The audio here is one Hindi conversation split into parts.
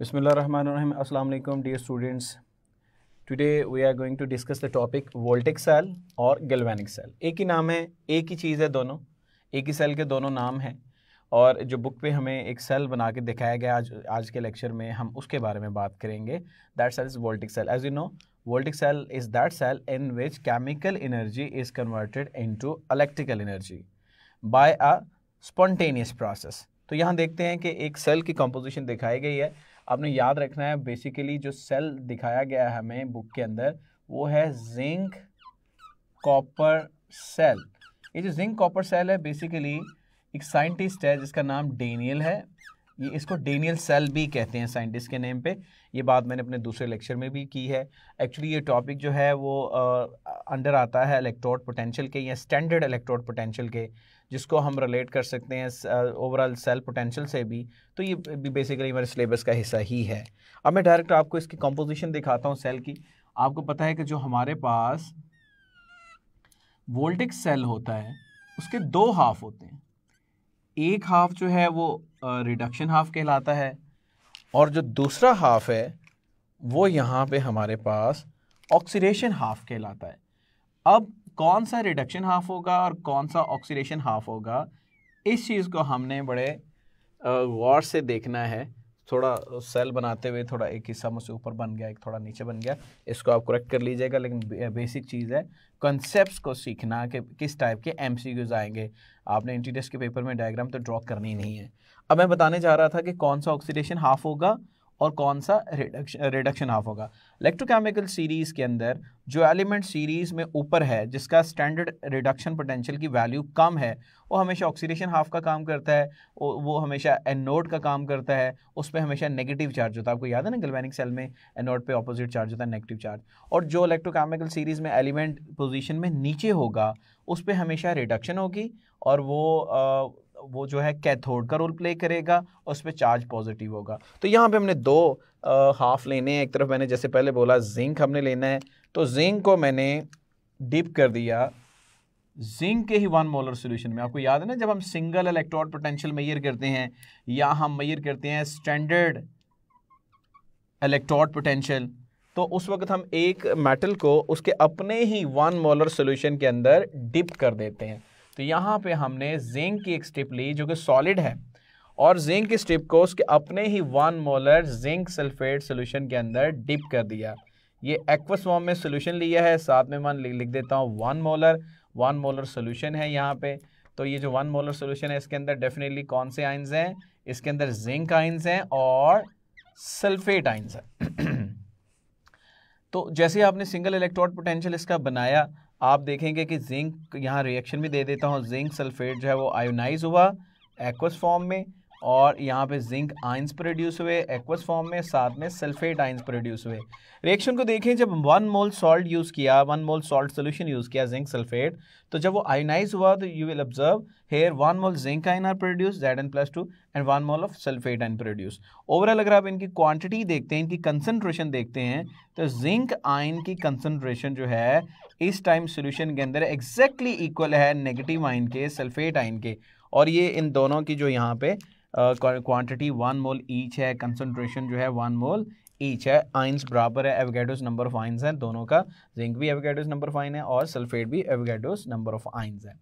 बसमिल Assalamu alaikum dear students. Today we are going to discuss the topic voltaic और galvanic सेल एक ही नाम है एक ही चीज़ है दोनों एक ही सेल के दोनों नाम हैं और जो बुक पे हमें एक सेल बना के दिखाया गया आज आज के लेक्चर में हम उसके बारे में बात करेंगे that cell is voltaic cell as you know voltaic cell is that cell in which chemical energy is converted into electrical energy by a spontaneous process तो यहाँ देखते हैं कि एक सेल की कंपोजिशन दिखाई गई है आपने याद रखना है बेसिकली जो सेल दिखाया गया है हमें बुक के अंदर वो है जिंक कॉपर सेल ये जो जिंक कॉपर सेल है बेसिकली एक साइंटिस्ट है जिसका नाम डेनियल है ये इसको डेनियल सेल भी कहते हैं साइंटिस्ट के नेम पे ये बात मैंने अपने दूसरे लेक्चर में भी की है एक्चुअली ये टॉपिक जो है वो अंडर आता है इलेक्ट्रोड पोटेंशियल के या स्टैंडर्ड इलेक्ट्रोड पोटेंशियल के जिसको हम रिलेट कर सकते हैं ओवरऑल सेल पोटेंशियल से भी तो ये भी बेसिकली हमारे सिलेबस का हिस्सा ही है अब मैं डायरेक्ट आपको इसकी कंपोजिशन दिखाता हूँ सेल की आपको पता है कि जो हमारे पास वोल्टिक सेल होता है उसके दो हाफ होते हैं एक हाफ जो है वो रिडक्शन हाफ कहलाता है और जो दूसरा हाफ है वो यहाँ पे हमारे पास ऑक्सीडेशन हाफ कहलाता है अब कौन सा रिडक्शन हाफ होगा और कौन सा ऑक्सीडेशन हाफ होगा इस चीज़ को हमने बड़े गौर से देखना है थोड़ा सेल बनाते हुए थोड़ा एक हिस्सा मुझसे ऊपर बन गया एक थोड़ा नीचे बन गया इसको आप करेक्ट कर लीजिएगा लेकिन बेसिक चीज़ है कॉन्सेप्ट्स को सीखना कि किस टाइप के एम आएंगे आपने इंटीडेस्ट के पेपर में डायग्राम तो ड्रॉ करनी नहीं है अब मैं बताने जा रहा था कि कौन सा ऑक्सीडेशन हाफ होगा और कौन सा रिडक्शन रिडक्शन हाफ होगा इलेक्ट्रोकेमिकल सीरीज़ के अंदर जो एलिमेंट सीरीज में ऊपर है जिसका स्टैंडर्ड रिडक्शन पोटेंशियल की वैल्यू कम है वो हमेशा ऑक्सीडेशन हाफ का काम करता है वो हमेशा एनोड का काम करता है उस पर हमेशा नेगेटिव चार्ज होता है आपको याद है ना गलवैनिक सेल में एनोड पे ऑपोजिट चार्ज होता है नेगेटिव चार्ज और जो इलेक्ट्रोकेमिकल सीरीज में एलिमेंट पोजिशन में नीचे होगा उस पर हमेशा रिडक्शन होगी और वो आ, वो जो है कैथोड का रोल प्ले करेगा और उस पर चार्ज पॉजिटिव होगा तो यहाँ पे हमने दो आ, हाफ लेने हैं एक तरफ मैंने जैसे पहले बोला जिंक हमने लेना है तो जिंक को मैंने डिप कर दिया जिंक के ही वन मोलर सोल्यूशन में आपको याद है ना जब हम सिंगल इलेक्ट्रॉन पोटेंशियल मैयर करते हैं या हम मैयर करते हैं स्टैंडर्ड इलेक्ट्रॉन पोटेंशियल तो उस वक्त हम एक मेटल को उसके अपने ही वन मोलर सोल्यूशन के अंदर डिप कर देते हैं तो यहाँ पे हमने जिंक की एक स्टिप ली जो कि सॉलिड है और जिंक की स्टिप को उसके अपने ही one molar zinc sulphate solution के अंदर डिप कर दिया ये एक्वस फॉर्म में सोल्यूशन लिया है साथ में मैं लिख देता हूँ one molar one molar solution है यहाँ पे तो ये जो वन मोलर सोल्यूशन है इसके अंदर डेफिनेटली कौन से आइन्स हैं इसके अंदर जिंक आइन्स हैं और सल्फेट आइन्स हैं तो जैसे आपने सिंगल इलेक्ट्रोड पोटेंशियल इसका बनाया आप देखेंगे कि जिंक यहाँ रिएक्शन भी दे देता हूँ जिंक सल्फेट जो है वो आयोनाइज हुआ एक्वस फॉर्म में और यहाँ पे जिंक आइंस प्रोड्यूस हुए एक्वस फॉर्म में साथ में सल्फेट आइंस प्रोड्यूस हुए रिएक्शन को देखें जब वन मोल सॉल्ट यूज़ किया one mole salt solution use किया जिंक सल्फेट तो जब वो आयोनाइज हुआ तो you will observe here one mole zinc ion are produce Z N plus two and one mole of sulphate ion produce overall अगर आप इनकी क्वांटिटी देखते हैं इनकी कंसनट्रेशन देखते हैं तो जिंक आइन की कंसनट्रेशन जो है इस टाइम सोल्यूशन के अंदर एग्जैक्टली इक्वल है नेगेटिव आइन के सल्फेट आइन के और ये इन दोनों की जो यहाँ पे क्वांटिटी वन मोल ईच है कंसनट्रेशन जो है वन मोल ईच है आइंस बराबर है एवगेडोस नंबर ऑफ आइंस हैं दोनों का जिंक भी एवगेडोस नंबर ऑफ आइन है और सल्फेट भी एवगेडोस नंबर ऑफ आइंस है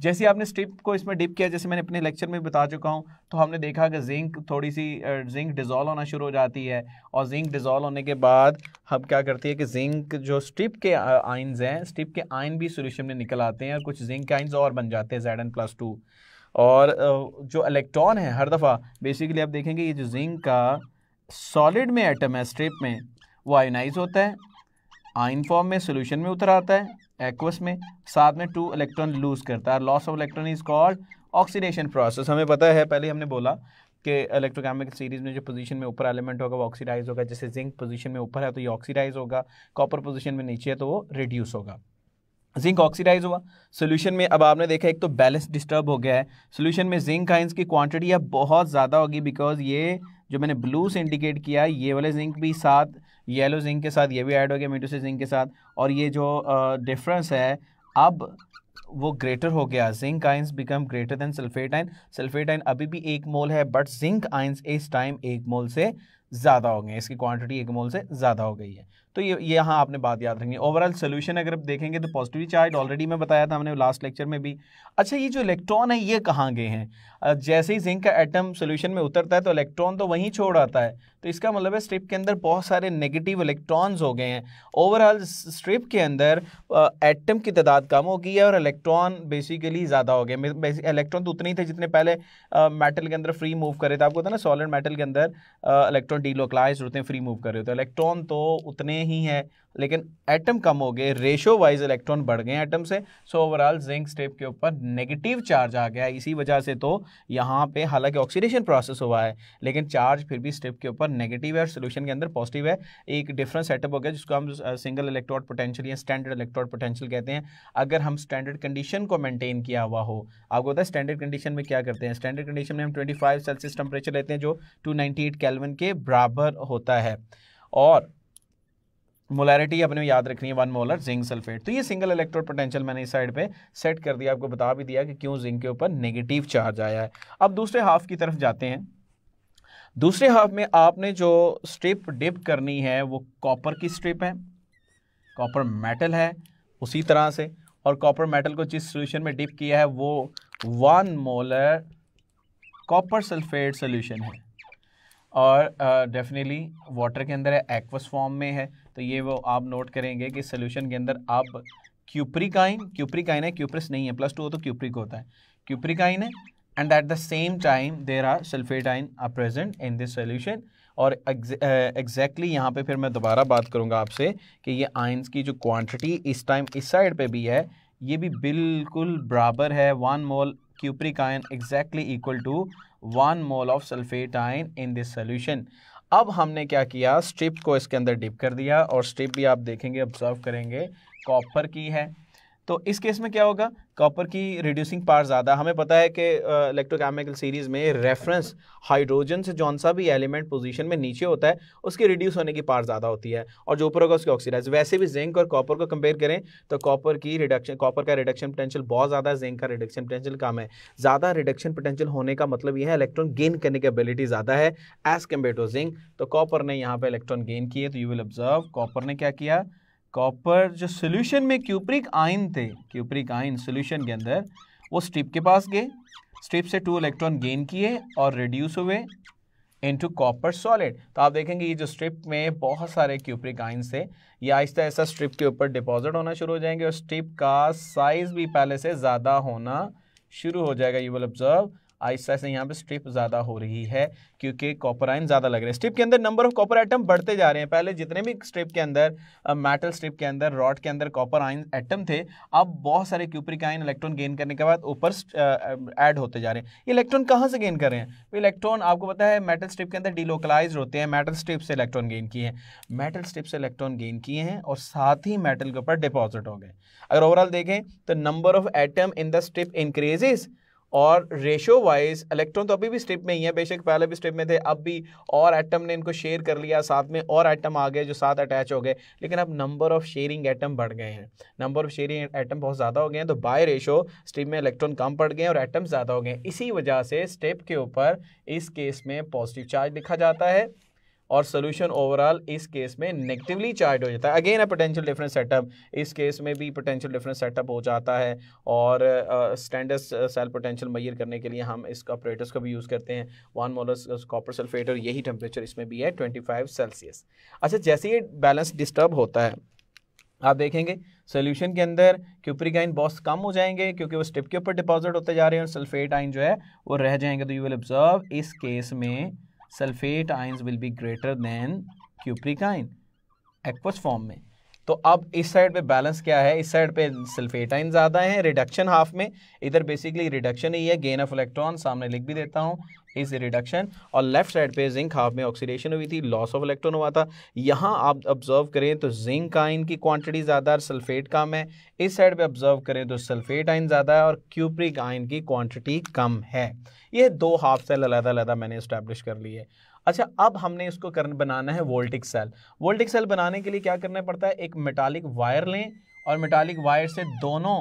जैसे आपने स्ट्रिप को इसमें डिप किया जैसे मैंने अपने लेक्चर में बता चुका हूँ तो हमने देखा कि जिंक थोड़ी सी जिंक डिज़ोल्व होना शुरू हो जाती है और जिंक डिज़ोल्व होने के बाद हम क्या करती है कि जिंक जो स्ट्रिप के आइंस हैं स्ट्रिप के आइन भी सोल्यूशन में निकल आते हैं और कुछ जिंक के आइंस और बन जाते हैं जेड एन प्लस टू और जो इलेक्ट्रॉन है हर दफ़ा बेसिकली आप देखेंगे ये जो जिंक का सॉलिड में एटम है स्ट्रिप में वो आयोनाइज होता है आइन फॉर्म में सोल्यूशन में उतर आता है एक्वस में साथ में टू इलेक्ट्रॉन लूज करता है loss of electron is called oxidation process हमें पता है पहले हमने बोला कि इलेक्ट्रोकेमिकल सीरीज में जो पोजीशन में ऊपर एलिमेंट होगा वो ऑक्सीडाइज होगा जैसे जिंक पोजीशन में ऊपर है तो ये ऑक्सीडाइज होगा कॉपर पोजीशन में नीचे है तो वो रिड्यूस होगा जिंक ऑक्सीडाइज हुआ सोल्यूशन में अब आपने देखा एक तो बैलेंस डिस्टर्ब हो गया है सोल्यूशन में जिंक आइंस की क्वांटिटी अब बहुत ज़्यादा होगी बिकॉज ये जो मैंने ब्लू से इंडिकेट किया ये वाले जिंक भी साथ येलो जिंक के साथ ये भी ऐड हो गया मीटोसिस जिंक के साथ और ये जो डिफरेंस है अब वो ग्रेटर हो गया zinc ions become greater than sulphate ion sulphate ion अभी भी एक मोल है बट जिंक आइंस इस टाइम एक मोल से ज़्यादा हो गए हैं इसकी क्वांटिटी एक मोल से ज़्यादा हो गई है तो ये यहाँ आपने बात याद रखनी ओवरऑल सोल्यूशन अगर आप देखेंगे तो पॉजिटिवली चार्ज ऑलरेडी मैं बताया था हमने लास्ट लेक्चर में भी अच्छा ये जो इलेक्ट्रॉन है ये कहाँ गए हैं जैसे ही जिंक का एटम सोल्यूशन में उतरता है तो इलेक्ट्रॉन तो वहीं छोड़ आता है तो इसका मतलब है स्ट्रिप के अंदर बहुत सारे नेगेटिव इलेक्ट्रॉन्स हो गए हैं ओवरऑल स्ट्रिप के अंदर एटम की तादाद कम हो गई है और इलेक्ट्रॉन बेसिकली ज़्यादा हो गए इलेक्ट्रॉन तो उतने ही थे जितने पहले मेटल के अंदर फ्री मूव करे थे आपको था ना सॉलिड मेटल के अंदर इलेक्ट्रॉन इलेक्ट्रॉन डीलोकलाइज होते हैं फ्री मूव कर रहे होते हैं इलेक्ट्रॉन तो उतने ही है लेकिन एटम कम हो गए रेशो वाइज इलेक्ट्रॉन बढ़ गए एटम से सो ओवरऑल जिंक स्टेप के ऊपर नेगेटिव चार्ज आ गया इसी वजह से तो यहाँ पे हालांकि ऑक्सीडेशन प्रोसेस हुआ है लेकिन चार्ज फिर भी स्टेप के ऊपर नेगेटिव है और सोल्यूशन के अंदर पॉजिटिव है एक डिफरेंस सेटअप हो गया जिसको हम सिंगल इलेक्ट्रॉड पोटेंशियल या स्टैंडर्ड इलेक्ट्रॉड पोटेंशियल कहते हैं अगर हम स्टैंडर्ड कंडीशन को मेंटेन किया हुआ हो आपको पता है स्टैंडर्ड कंडीशन में क्या करते हैं स्टैंडर्ड कंडीशन में हम ट्वेंटी फाइव सेल्सियस टेम्परेचर लेते हैं जो एट केल्विन के बराबर होता है और मोलैरिटी अपने याद रखनी है वन मोलर जिंक सल्फेट तो ये सिंगल इलेक्ट्रोड पोटेंशियल मैंने इस साइड पे सेट कर दिया आपको बता भी दिया कि क्यों जिंक के ऊपर नेगेटिव चार्ज आया है अब दूसरे हाफ की तरफ जाते हैं दूसरे हाफ में आपने जो स्ट्रिप डिप करनी है वो कॉपर की स्ट्रिप है कॉपर मेटल है उसी तरह से और कॉपर मेटल को जिस सोल्यूशन में डिप किया है वो one molar copper sulphate solution है और डेफिनेटली uh, वाटर के अंदर है एक्वस फॉर्म में है तो ये वो आप नोट करेंगे कि सोल्यूशन के अंदर आप क्यूप्रिकाइन क्यूप्रिकाइन है क्यूप्रिस नहीं है प्लस टू हो तो क्यूप्रिक होता है क्यूप्रिकाइन है and at the same time there are sulphate ion are present in this solution और एग्जैक्टली uh, यहाँ पे फिर मैं दोबारा बात करूँगा आपसे कि ये आइंस की जो क्वांटिटी इस टाइम इस साइड पे भी है ये भी बिल्कुल बराबर है one mole cupric ion exactly equal to one mole of sulphate ion in this solution अब हमने क्या किया स्ट्रिप को इसके अंदर डिप कर दिया और स्ट्रिप भी आप देखेंगे ऑब्जर्व करेंगे कॉपर की है तो इस केस में क्या होगा कॉपर की रिड्यूसिंग पावर ज़्यादा हमें पता है कि इलेक्ट्रोकेमिकल सीरीज में रेफरेंस हाइड्रोजन से जौन सा भी एलिमेंट पोजीशन में नीचे होता है उसकी रिड्यूस होने की पावर ज़्यादा होती है और जो ऊपर होगा उसकी ऑक्सीडाइज वैसे भी जिंक और कॉपर को कंपेयर करें तो कॉपर की रिडक्शन कॉपर का रिडक्शन पोटेंशियल बहुत ज़्यादा है जिंक का रिडक्शन पोटेंशियल कम है ज़्यादा रिडक्शन पोटेंशियल होने का मतलब यह है इलेक्ट्रॉन गेन करने की एबिलिटी ज़्यादा है एज कम्पेयर टू जिंक तो कॉपर ने यहाँ पर इलेक्ट्रॉन गेन किए तो यू विल ऑब्जर्व कॉपर ने क्या किया कॉपर जो सोल्यूशन में क्यूप्रिक आइन थे क्यूप्रिक आइन सोल्यूशन के अंदर वो स्ट्रिप के पास गए स्ट्रिप से टू इलेक्ट्रॉन गेन किए और रिड्यूस हुए इनटू कॉपर सॉलिड तो आप देखेंगे ये जो स्ट्रिप में बहुत सारे क्यूप्रिक आइंस थे ये आहिस्ता आहिस्ता स्ट्रिप के ऊपर डिपॉजिट होना शुरू हो जाएंगे और स्ट्रिप का साइज भी पहले से ज़्यादा होना शुरू हो जाएगा यू विल ऑब्जर्व आहिस्ता आहिस्ता यहाँ पे स्ट्रिप ज़्यादा हो रही है क्योंकि कॉपर आयन ज़्यादा लग रहे हैं स्ट्रिप के अंदर नंबर ऑफ कॉपर आइटम बढ़ते जा रहे हैं पहले जितने भी स्ट्रिप के अंदर मेटल स्ट्रिप के अंदर रॉड के अंदर कॉपर आयन एटम थे अब बहुत सारे क्यूपरिक आयन इलेक्ट्रॉन गेन करने के बाद ऊपर एड होते जा रहे हैं ये इलेक्ट्रॉन कहाँ से गेन कर रहे हैं इलेक्ट्रॉन आपको पता है मेटल स्ट्रिप के अंदर डिलोकलाइज होते हैं मेटल स्ट्रिप से इलेक्ट्रॉन गेन किए हैं मेटल स्ट्रिप से इलेक्ट्रॉन गेन किए हैं और साथ ही मेटल के ऊपर डिपॉजिट हो गए अगर ओवरऑल देखें तो number of atom in the strip increases और रेशो वाइज इलेक्ट्रॉन तो अभी भी स्टेप में ही है बेशक पहले भी स्टेप में थे अब भी और एटम ने इनको शेयर कर लिया साथ में और एटम आ गए जो साथ अटैच हो गए लेकिन अब नंबर ऑफ शेयरिंग एटम बढ़ गए हैं नंबर ऑफ शेयरिंग एटम बहुत ज़्यादा हो गए हैं तो बाय रेशो स्टेप में इलेक्ट्रॉन कम पड़ गए और एटम ज़्यादा हो गए इसी वजह से स्टेप के ऊपर इस केस में पॉजिटिव चार्ज लिखा जाता है और सोल्यूशन ओवरऑल इस केस में नेगेटिवली चार्ज हो जाता है again a potential difference setup इस केस में भी पोटेंशियल डिफरेंस सेटअप हो जाता है और स्टैंडर्स सेल पोटेंशियल मैयर करने के लिए हम इस ऑपरेटर्स को भी यूज़ करते हैं वन मोलस कॉपर सल्फेट और यही टेम्परेचर इसमें भी है ट्वेंटी फाइव सेल्सियस अच्छा जैसे ये बैलेंस डिस्टर्ब होता है आप देखेंगे सोल्यूशन के अंदर क्यूप्रिक आइन बहुत कम हो जाएंगे क्योंकि वो स्टिप के ऊपर डिपॉजिट होते जा रहे हैं और सल्फेट आइन जो है वो रह जाएंगे तो यू विल ऑब्जर्व इस केस में sulphate ions will be greater than cupric ion aqueous form में तो अब इस साइड पे बैलेंस क्या है इस साइड पे सल्फेटाइन ज़्यादा है रिडक्शन हाफ में इधर बेसिकली रिडक्शन ही है गेन ऑफ इलेक्ट्रॉन सामने लिख भी देता हूँ इस रिडक्शन और लेफ्ट साइड पे जिंक हाफ में ऑक्सीडेशन हुई थी लॉस ऑफ इलेक्ट्रॉन हुआ था यहाँ आप ऑब्जर्व करें तो जिंक आइन की क्वांटिटी ज़्यादा है सल्फेट कम है इस साइड पे ऑब्जर्व करें तो सल्फेट आइन ज़्यादा है और क्यूप्रिक आइन की क्वांटिटी कम है ये दो हाफ सेल अलहदा मैंने इस्टेब्लिश कर ली है अच्छा अब हमने इसको कर बनाना है वोल्टिक सेल वोल्टिक सेल बनाने के लिए क्या करना पड़ता है एक मेटालिक वायर लें और मेटालिक वायर से दोनों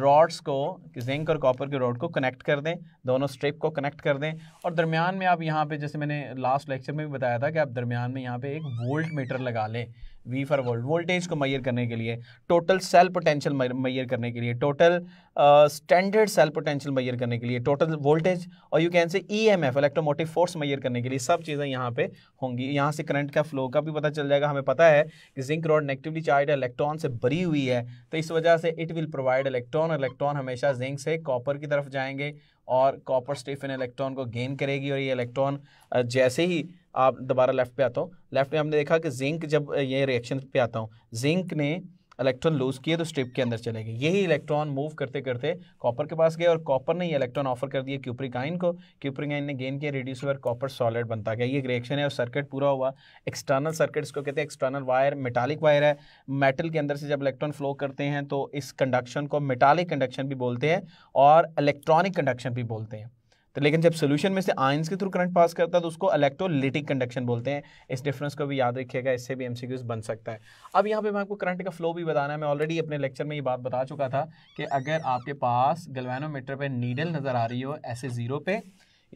रॉड्स को जिंक और कॉपर के रॉड को कनेक्ट कर दें दोनों स्ट्रिप को कनेक्ट कर दें और दरमियान में आप यहाँ पे जैसे मैंने लास्ट लेक्चर में भी बताया था कि आप दरमियान में यहाँ पे एक वोल्ट मीटर लगा लें वी फॉर वोल्ट वोल्टेज को मैयर करने के लिए टोटल सेल पोटेंशियल मैयर करने के लिए total standard cell potential measure करने के लिए टोटल वोल्टेज और you can say EMF electromotive force measure करने के लिए सब चीज़ें यहाँ पे होंगी यहाँ से करंट का फ्लो का भी पता चल जाएगा हमें पता है कि zinc rod negatively charge electron से भरी हुई है तो इस वजह से it will provide electron electron हमेशा जिंक से कॉपर की तरफ जाएंगे और कॉपर स्टीफन इलेक्ट्रॉन को गेन करेगी और ये इलेक्ट्रॉन uh, जैसे ही आप दोबारा लेफ्ट पे आता हूँ लेफ्ट में हमने देखा कि जिंक जब ये रिएक्शन पे आता हूँ जिंक ने इलेक्ट्रॉन लूज किए तो स्ट्रिप के अंदर चले गए यही इलेक्ट्रॉन मूव करते करते कॉपर के पास गए और कॉपर ने ये इलेक्ट्रॉन ऑफर कर दिए क्यूप्रिकाइन को क्यूप्रिकाइन ने गेन किया रिड्यूस हुआ कॉपर सॉलिड बनता गया ये रिएक्शन है और सर्किट पूरा हुआ एक्सटर्नल सर्किट इसको कहते हैं एक्सटर्नल वायर मेटालिक वायर है मेटल के अंदर से जब इलेक्ट्रॉन फ्लो करते हैं तो इस कंडक्शन को मेटालिक कंडक्शन भी बोलते हैं और इलेक्ट्रॉनिक कंडक्शन भी बोलते हैं तो लेकिन जब सोल्यूशन में से आयंस के थ्रू करंट पास करता है तो उसको इलेक्ट्रोलिटिक कंडक्शन बोलते हैं इस डिफरेंस को भी याद रखिएगा इससे भी एमसीक्यूज बन सकता है अब यहाँ पे मैं आपको करंट का फ्लो भी बताना है मैं ऑलरेडी अपने लेक्चर में ये बात बता चुका था कि अगर आपके पास गलवानोमीटर पर नीडल नज़र आ रही हो ऐसे ज़ीरो पे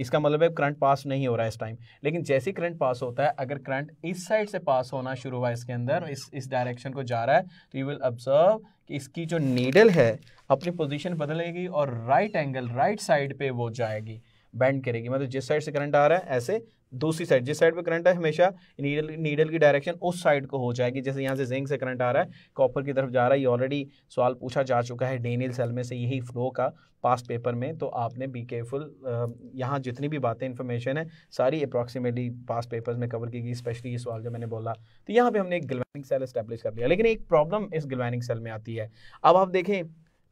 इसका मतलब है करंट पास नहीं हो रहा है इस टाइम लेकिन जैसे ही करंट पास होता है अगर करंट इस साइड से पास होना शुरू हुआ इसके अंदर इस इस डायरेक्शन को जा रहा है तो यू विल ऑब्जर्व कि इसकी जो नीडल है अपनी पोजीशन बदलेगी और राइट एंगल राइट साइड पे वो जाएगी बैंड करेगी मतलब जिस साइड से करंट आ रहा है ऐसे दूसरी साइड जिस साइड पे करंट है हमेशा नीडल नीडल की डायरेक्शन उस साइड को हो जाएगी जैसे यहाँ से जिंक से करंट आ रहा है कॉपर की तरफ जा रहा है ये ऑलरेडी सवाल पूछा जा चुका है डेनियल सेल में से यही फ्लो का पास्ट पेपर में तो आपने बी केयरफुल यहाँ जितनी भी बातें इन्फॉर्मेशन है सारी अप्रॉक्सीमेटली पास्ट पेपर में कवर की गई स्पेशली ये सवाल जो मैंने बोला तो यहाँ पर हमने एक गिलवैनिक सेल इस्टेब्लिश कर लिया लेकिन एक प्रॉब्लम इस गिलवैनिक सेल में आती है अब आप देखें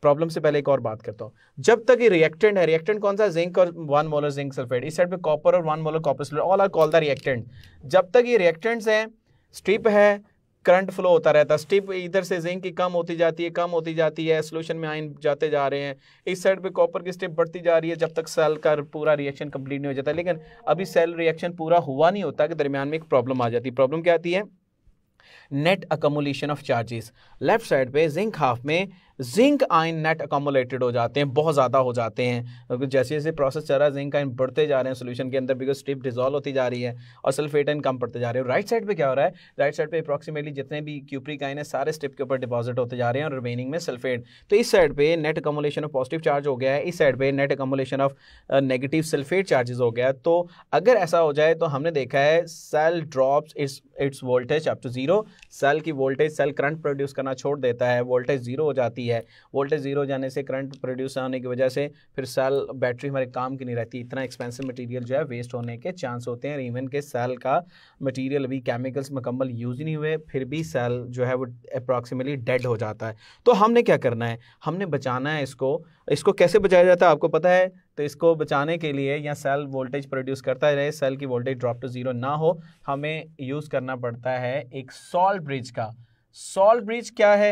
प्रॉब्लम से पहले एक और बात करता हूँ जब तक ये रिएक्टेंट है रिएक्टेंट कौन सा जिंक और वन मोलर जिंक सल्फेट इस साइड पे कॉपर और one molar copper sulphate all are call the reactant जब तक ये रिएक्टेंट्स हैं स्ट्रिप है करंट फ्लो होता रहता है स्टिप इधर से जिंक की कम होती जाती है कम होती जाती है सोल्यूशन में आइन जाते जा रहे हैं इस साइड पे कॉपर की स्टिप बढ़ती जा रही है जब तक सेल का पूरा रिएक्शन कंप्लीट नहीं हो जाता लेकिन अभी सेल रिएक्शन पूरा हुआ नहीं होता कि दरमियान में एक प्रॉब्लम आ जाती है प्रॉब्लम क्या आती है net accumulation of charges left side पे जिंक हाफ में जिंक आइन नेट अकोमोलेटेड हो जाते हैं बहुत ज़्यादा हो जाते हैं जैसे जैसे प्रोसेस चल रहा है जिंक आइन बढ़ते जा रहे हैं सोल्यूशन के अंदर बिकॉज स्ट्रिप डिजोल्व होती जा रही है और सल्फेट आइन कम पड़ते जा रहे हैं राइट साइड पर क्या हो रहा है राइट साइड पर अप्रॉक्सीमेटली जितने भी क्यूप्रिक आइन है सारे स्ट्रिप के ऊपर डिपॉजिट होते जा रहे हैं और रिमेनिंग में सल्फेट तो इस साइड पर net accumulation of positive charge हो गया है इस साइड पर net accumulation of negative sulphate charges हो गया तो अगर ऐसा हो जाए तो हमने देखा है cell drops its its voltage up to zero cell की वोल्टेज सेल करंट प्रोड्यूस करना छोड़ देता है वोल्टेज जीरो हो जाती है रहती है वोल्टेज जीरो जाने से करंट प्रोड्यूस होने की वजह से फिर सेल बैटरी हमारे काम की नहीं रहती इतना एक्सपेंसिव मटीरियल जो है वेस्ट होने के चांस होते हैं इवन के सेल का मटीरियल अभी केमिकल्स मुकम्मल यूज़ नहीं हुए फिर भी सेल जो है वो अप्रॉक्सीमेटली डेड हो जाता है तो हमने क्या करना है हमने बचाना है इसको इसको कैसे बचाया जाता है आपको पता है तो इसको बचाने के लिए या सेल वोल्टेज प्रोड्यूस करता रहे सेल की वोल्टेज ड्रॉप टू ज़ीरो ना हो हमें यूज़ करना पड़ता है एक सॉल्ट ब्रिज का सॉल्ट ब्रिज क्या है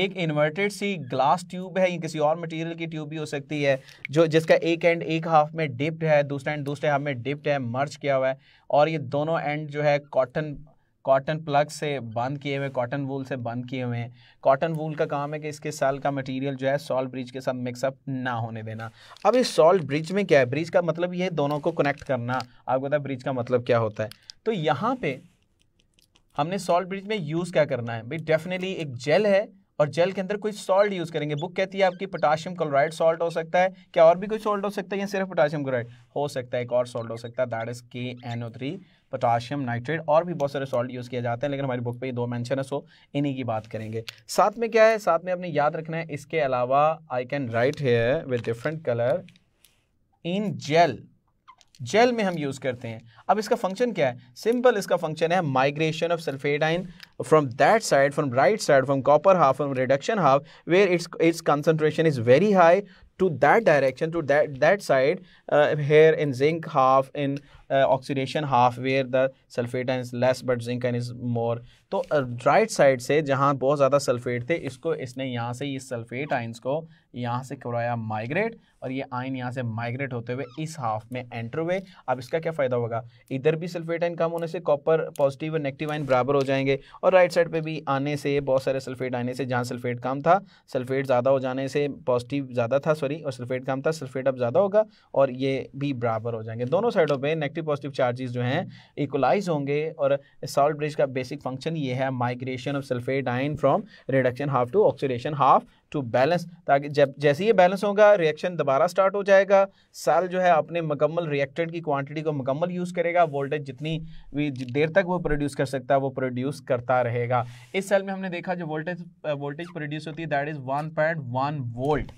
एक इन्वर्टेड सी ग्लास ट्यूब है ये किसी और मटेरियल की ट्यूब भी हो सकती है जो जिसका एक एंड एक हाफ में डिप्ड है दूसरा एंड दूसरे हाफ में डिप्ड है मर्ज किया हुआ है और ये दोनों एंड जो है कॉटन कॉटन प्लग से बंद किए हुए कॉटन वूल से बंद किए हुए हैं कॉटन वूल का काम है कि इसके साल का मटेरियल जो है सॉल्ट ब्रिज के साथ मिक्सअप ना होने देना अब इस सॉल्ट ब्रिज में क्या है ब्रिज का मतलब ये दोनों को कनेक्ट करना आपको पता है ब्रिज का मतलब क्या होता है तो यहाँ पे हमने सॉल्ट ब्रिज में यूज़ क्या करना है भाई डेफिनेटली एक जेल है और जेल के अंदर कोई सॉल्ट यूज़ करेंगे बुक कहती है आपकी पोटाशियम क्लोराइड सॉल्ट हो सकता है क्या और भी कोई सॉल्ट हो सकता है या सिर्फ पोटाशियम क्लोराइड हो सकता है एक और सॉल्ट हो सकता है that is K N O three potassium nitrate और भी बहुत सारे सॉल्ट यूज़ किया जाते हैं लेकिन हमारी बुक पे ये दो मैंशन है सो इन्हीं की बात करेंगे साथ में क्या है साथ में आपने याद रखना है इसके अलावा I can write here with different colour in gel gel में हम यूज़ करते हैं अब इसका फंक्शन क्या है सिंपल इसका फंक्शन है migration of sulphate ion from that side from right side from copper half from reduction half where its its concentration is very high to that direction, to that, that side, uh, here in zinc half, in uh, oxidation half, where the sulfate ion is less but zinc ion is more. तो राइट uh, साइड से जहाँ बहुत ज़्यादा सल्फेट थे इसको इसने यहाँ से इस सल्फेट आइंस को यहाँ से करवाया माइग्रेट और ये आयन यहाँ से माइग्रेट होते हुए इस हाफ में एंटर हुए अब इसका क्या फ़ायदा होगा इधर भी सल्फेट आइन कम होने से कॉपर पॉजिटिव और नेगेटिव आइन बराबर हो जाएंगे और राइट साइड पे भी आने से बहुत सारे सल्फेट आने से जहाँ सल्फेट कम था सल्फेट ज़्यादा हो जाने से पॉजिटिव ज़्यादा था सॉरी सॉरी और सल्फेट कम था सल्फेट अब ज़्यादा होगा और ये भी बराबर हो जाएंगे दोनों साइडों पे नेगेटिव पॉजिटिव चार्जेस जो हैं इक्वलाइज होंगे और सॉल्ट ब्रिज का बेसिक फंक्शन ये है migration of sulphate ion from reduction half to oxidation half to balance ताकि जब जैसे ये बैलेंस होगा रिएक्शन दोबारा स्टार्ट हो जाएगा सेल जो है अपने मुकम्मल रिएक्टेंट की क्वांटिटी को मुकम्मल यूज़ करेगा वोल्टेज जितनी भी देर तक वो प्रोड्यूस कर सकता है वो प्रोड्यूस करता रहेगा इस सेल में हमने देखा जो वोल्टेज वोल्टेज प्रोड्यूस होती है that is one point one volt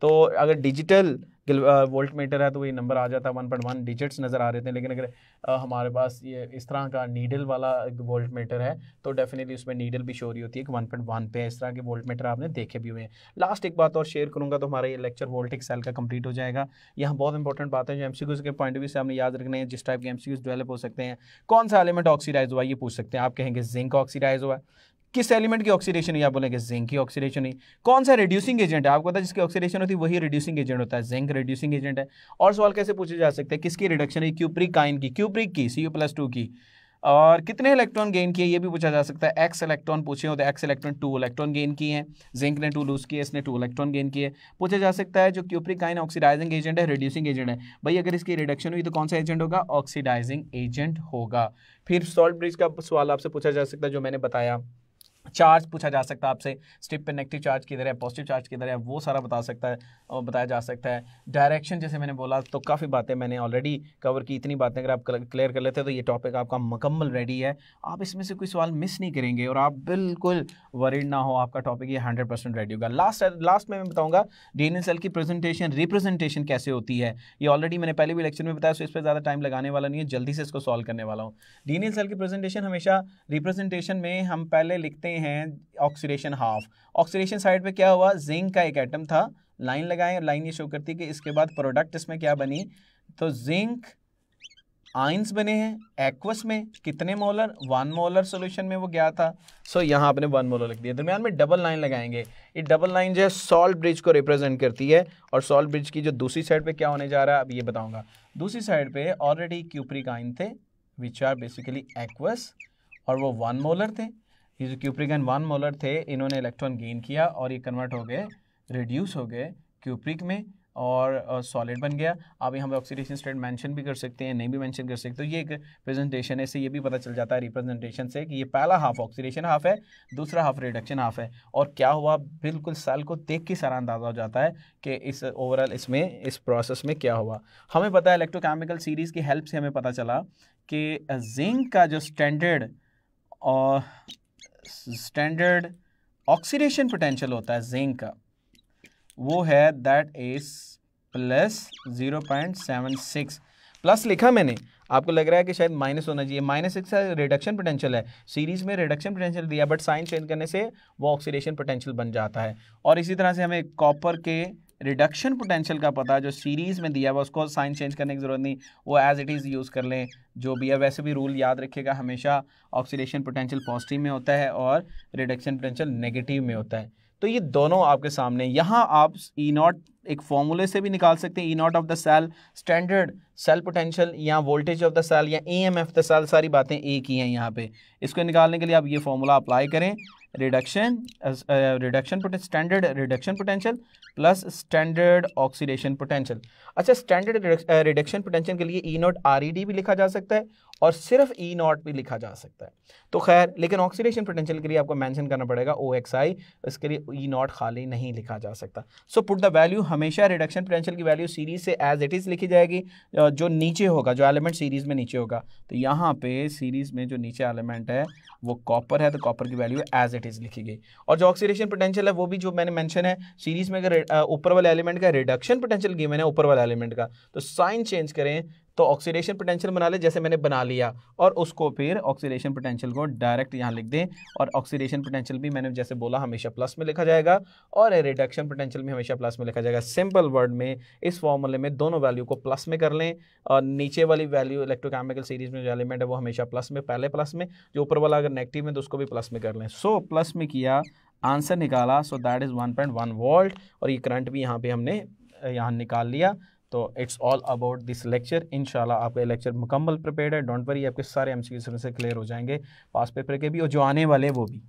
तो अगर डिजिटल वोल्ट मीटर है तो ये नंबर आ जाता है वन पॉइंट वन डिजिट्स नज़र आ रहे थे लेकिन अगर आ, हमारे पास ये इस तरह का नीडल वाला वोल्ट मीटर है तो डेफिनेटली उसमें नीडल भी शोरी होती है कि वन पे इस तरह के वोल्ट मीटर आपने देखे भी हुए हैं लास्ट एक बात और शेयर करूँगा तो हमारा ये लेक्चर वोल्टिक सेल का कंप्लीट हो जाएगा यहाँ बहुत इंपॉर्टेंट बात है जो एम के पॉइंट ऑफ व्यू से हमने याद रखने हैं जिस टाइप के एम डेवलप हो सकते हैं कौन सा एलिमेंट ऑक्सीडाइज हुआ ये पूछ सकते हैं आप कहेंगे जिंक ऑक्सीडाइज हुआ है किस एलिमेंट की ऑक्सीडेशन हुई आप बोलेंगे जिंक की ऑक्सीडेशन हुई कौन सा रिड्यूसिंग एजेंट है आपको पता है जिसकी ऑक्सीडेशन होती है वही रिड्यूसिंग एजेंट होता है जिंक रिड्यूसिंग एजेंट है और सवाल कैसे पूछे जा सकते हैं किसकी रिडक्शन हुई क्यूप्रिक काइन की क्यूप्रिक की सी यू प्लस टू की और कितने इलेक्ट्रॉन गेन किए ये भी पूछा जा सकता है एक्स इलेक्ट्रॉन पूछे हो तो x electron two electron gain किए हैं जिंक ने टू लूज किए इसने टू इलेक्ट्रॉन गेन किए पूछा जा सकता है जो क्यूप्रिकाइन ऑक्सीडाइजिंग एजेंट है रिड्यूसिंग एजेंट है भाई अगर इसकी रिडक्शन हुई तो कौन सा एजेंट होगा ऑक्सीडाइजिंग एजेंट होगा फिर सॉल्ट ब्रिज का सवाल आपसे पूछा जा सकता है जो मैंने बताया चार्ज पूछा जा सकता है आपसे स्टिप पे नेगेटिव चार्ज किधर है पॉजिटिव चार्ज किधर है वो सारा बता सकता है और बताया जा सकता है डायरेक्शन जैसे मैंने बोला तो काफ़ी बातें मैंने ऑलरेडी कवर की इतनी बातें अगर आप क्लियर कर लेते हैं तो ये टॉपिक आपका मुकम्मल रेडी है आप इसमें से कोई सवाल मिस नहीं करेंगे और आप बिल्कुल वरिड ना हो आपका टॉपिक ये हंड्रेड परसेंट रेडी होगा लास्ट लास्ट में मैं बताऊँगा डी सेल की प्रेजेंटेशन रिप्रेजेंटेशन कैसे होती है ये ऑलरेडी मैंने पहले भी लेक्चर में बताया सो इस पर ज़्यादा टाइम लगाने वाला नहीं है जल्दी से इसको सॉल्व करने वाला हूँ डी सेल की प्रेजेंटेशन हमेशा रिप्रेजेंटेशन में हम पहले लिखते हैं हैं ऑक्सीडेशन हाफ ऑक्सीडेशन साइड पे क्या हुआ जिंक का एक एटम था लाइन लगाएं और लाइन ये शो करती है कि इसके बाद प्रोडक्ट इसमें क्या बनी तो जिंक आइंस बने हैं एक्वस में कितने मोलर वन मोलर सोल्यूशन में वो गया था सो so, यहाँ आपने वन मोलर लिख दिया दरमियान में डबल लाइन लगाएंगे ये डबल लाइन जो है सॉल्ट ब्रिज को रिप्रेजेंट करती है और सॉल्ट ब्रिज की जो दूसरी साइड पे क्या होने जा रहा है अब ये बताऊंगा दूसरी साइड पे ऑलरेडी क्यूपरिक आइन थे विच आर बेसिकली एक्वस और वो वन मोलर थे ये जो क्यूप्रिक एंड वन मोलर थे इन्होंने इलेक्ट्रॉन गेन किया और ये कन्वर्ट हो गए रिड्यूस हो गए क्यूप्रिक में और सॉलिड uh, बन गया आप यहाँ पे ऑक्सीडेशन स्टेट मेंशन भी कर सकते हैं नहीं भी मेंशन कर सकते तो ये एक प्रेजेंटेशन है इससे ये भी पता चल जाता है रिप्रेजेंटेशन से कि ये पहला हाफ ऑक्सीडेशन हाफ है दूसरा हाफ रिडक्शन हाफ है और क्या हुआ बिल्कुल सेल को देख के सारा अंदाजा हो जाता है कि इस ओवरऑल इसमें इस प्रोसेस में क्या हुआ हमें पता है इलेक्ट्रोकेमिकल सीरीज़ की हेल्प से हमें पता चला कि जिंक का जो स्टैंडर्ड स्टैंडर्ड ऑक्सीडेशन पोटेंशियल होता है जिंक का वो है that is plus zero point seven six plus लिखा मैंने आपको लग रहा है कि शायद माइनस होना चाहिए माइनस सिक्स का रिडक्शन पोटेंशियल है सीरीज़ में रिडक्शन पोटेंशियल दिया बट साइन चेंज करने से वो ऑक्सीडेशन पोटेंशियल बन जाता है और इसी तरह से हमें कॉपर के रिडक्शन पोटेंशियल का पता जो सीरीज़ में दिया हुआ उसको साइन चेंज करने की ज़रूरत नहीं वो एज इट इज़ यूज़ कर लें जो भी है वैसे भी रूल याद रखिएगा हमेशा ऑक्सीडेशन पोटेंशियल पॉजिटिव में होता है और रिडक्शन पोटेंशियल नेगेटिव में होता है तो ये दोनों आपके सामने यहाँ आप ई e नॉट एक फॉर्मूले से भी निकाल सकते हैं E naught of the cell standard cell potential या वोल्टेज ऑफ द सेल या E M F the cell सारी बातें एक ही हैं यहाँ पे इसको निकालने के लिए आप ये फॉर्मूला अप्लाई करें reduction reduction standard reduction potential plus standard oxidation potential अच्छा स्टैंडर्ड रिडक्शन पोटेंशियल के लिए ई नोट आर भी लिखा जा सकता है और सिर्फ ई e नॉट भी लिखा जा सकता है तो खैर लेकिन ऑक्सीडेशन पोटेंशियल के लिए आपको मेंशन करना पड़ेगा ओ एक्स आई इसके लिए ई e नॉट खाली नहीं लिखा जा सकता सो पुट द वैल्यू हमेशा रिडक्शन पोटेंशियल की वैल्यू सीरीज से एज इट इज़ लिखी जाएगी जो नीचे होगा जो एलिमेंट सीरीज में नीचे होगा तो यहाँ पे सीरीज में जो नीचे एलिमेंट है वो कॉपर है तो कॉपर की वैल्यू एज इट इज़ लिखी गई और जो ऑक्सीडेशन पोटेंशियल है वो भी जो मैंने मैंशन है सीरीज में अगर ऊपर वाले एलिमेंट का रिडक्शन पोटेंशियल गिवन है ऊपर वाले एलिमेंट का तो साइन चेंज करें तो ऑक्सीडेशन पोटेंशियल बना ले जैसे मैंने बना लिया और उसको फिर ऑक्सीडेशन पोटेंशियल को डायरेक्ट यहाँ लिख दें और ऑक्सीडेशन पोटेंशियल भी मैंने जैसे बोला हमेशा प्लस में लिखा जाएगा और रिडक्शन पोटेंशियल भी हमेशा प्लस में लिखा जाएगा सिंपल वर्ड में इस फॉर्मूले में दोनों वैल्यू को प्लस में कर लें और नीचे वाली वैल्यू इलेक्ट्रोकेमिकल सीरीज में जो एलिमेंट है वो हमेशा प्लस में पहले प्लस में जो ऊपर वाला अगर नेगेटिव है तो उसको भी प्लस में कर लें सो प्लस में किया आंसर निकाला so that is one one volt और ये करंट भी यहाँ पर हमने यहाँ निकाल लिया तो it's all about this lecture शाला आपका लेक्चर मुकम्मल प्रिपेयर है डोंट वरी आपके सारे एम सी से क्लियर हो जाएंगे पास पेपर के भी और जो आने वाले वो भी